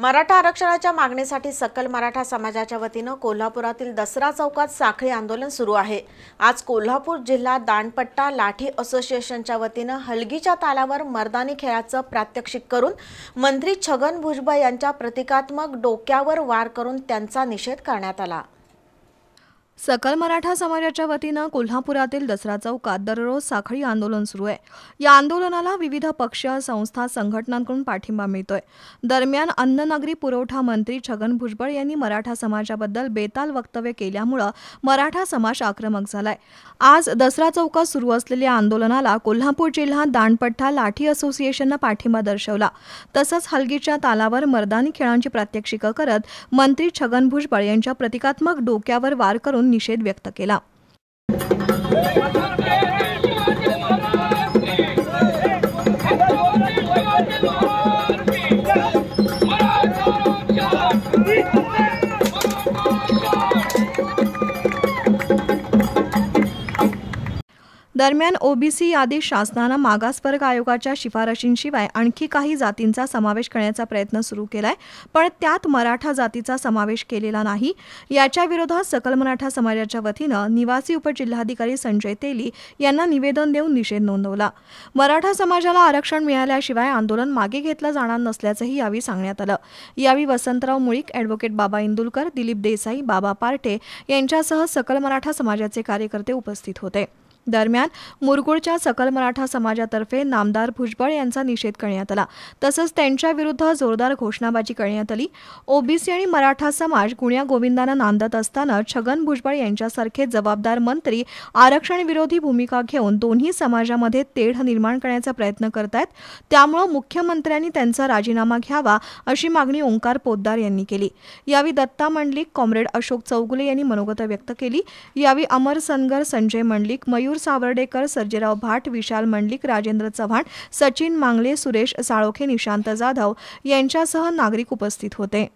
मराठा आरक्षणाच्या मागणीसाठी सकल मराठा समाजाच्या वतीनं कोल्हापुरातील दसरा चौकात साखळी आंदोलन सुरू आहे आज कोल्हापूर जिल्हा दांडपट्टा लाठी असोसिएशनच्या वतीनं हलगीच्या तालावर मर्दानी खेळाचं प्रात्यक्षिक करून मंत्री छगन भुजबळ यांच्या प्रतिकात्मक डोक्यावर वार करून त्यांचा निषेध करण्यात आला सकल मराठा समाजाच्या वतीनं कोल्हापुरातील दसरा चौकात दररोज साखळी आंदोलन सुरू आहे या आंदोलनाला विविध पक्ष संस्था संघटनांकडून पाठिंबा मिळतोय दरम्यान अन्ननगरी पुरवठा मंत्री छगन भुजबळ यांनी मराठा समाजाबद्दल बेताल वक्तव्य केल्यामुळं मराठा समाज आक्रमक झालाय आज दसरा चौकात सुरू असलेल्या आंदोलनाला कोल्हापूर जिल्हा दांडपट्टा लाठी असोसिएशननं पाठिंबा दर्शवला तसंच हलगीच्या तालावर मर्दानी खेळांची प्रात्यक्षिकं करत मंत्री छगन भुजबळ यांच्या प्रतिकात्मक डोक्यावर वार करून निषेध व्यक्त केला दरम्यान ओबीसी यादी शासनानं मागासवर्ग आयोगाच्या शिफारशींशिवाय आणखी काही जातींचा समावेश करण्याचा प्रयत्न सुरू केलाय पण त्यात मराठा जातीचा समावेश केलेला नाही याच्या विरोधात सकल मराठा समाजाच्या वतीनं निवासी उपजिल्हाधिकारी संजय तेली यांना निवेदन देऊन निषेध नोंदवला मराठा समाजाला आरक्षण मिळाल्याशिवाय आंदोलन मागे घेतलं जाणार नसल्याचंही यावेळी सांगण्यात आलं यावेळी वसंतराव मुळीक अॅडव्होकेट बाबा इंदुलकर दिलीप देसाई बाबा पार्टे यांच्यासह सकल मराठा समाजाचे कार्यकर्ते उपस्थित होते दरम्यान मुरगुडच्या सकल मराठा समाजातर्फे नामदार भुजबळ यांचा निषेध करण्यात आला तसंच त्यांच्याविरुद्ध जोरदार घोषणाबाजी करण्यात आली ओबीसी आणि मराठा समाज गुण्या गोविंदांना नांदत असताना छगन भुजबळ यांच्यासारखे जबाबदार मंत्री आरक्षणविरोधी भूमिका घेऊन दोन्ही समाजामध्ये तेढ निर्माण करण्याचा प्रयत्न करतायत त्यामुळे मुख्यमंत्र्यांनी त्यांचा राजीनामा घ्यावा अशी मागणी ओंकार पोद्दार यांनी केली यावेळी दत्ता मंडलिक कॉम्रेड अशोक चौगुले यांनी मनोगत व्यक्त केली यावेळी अमर सनगर संजय मंडलिक मयूर मयूर सावर्डेकर सर्जेराव भाट विशाल मंडलिक राजेंद्र चव्हाण सचिन मांगले सुरेश साळोखे निशांत जाधव यांच्यासह नागरिक उपस्थित होते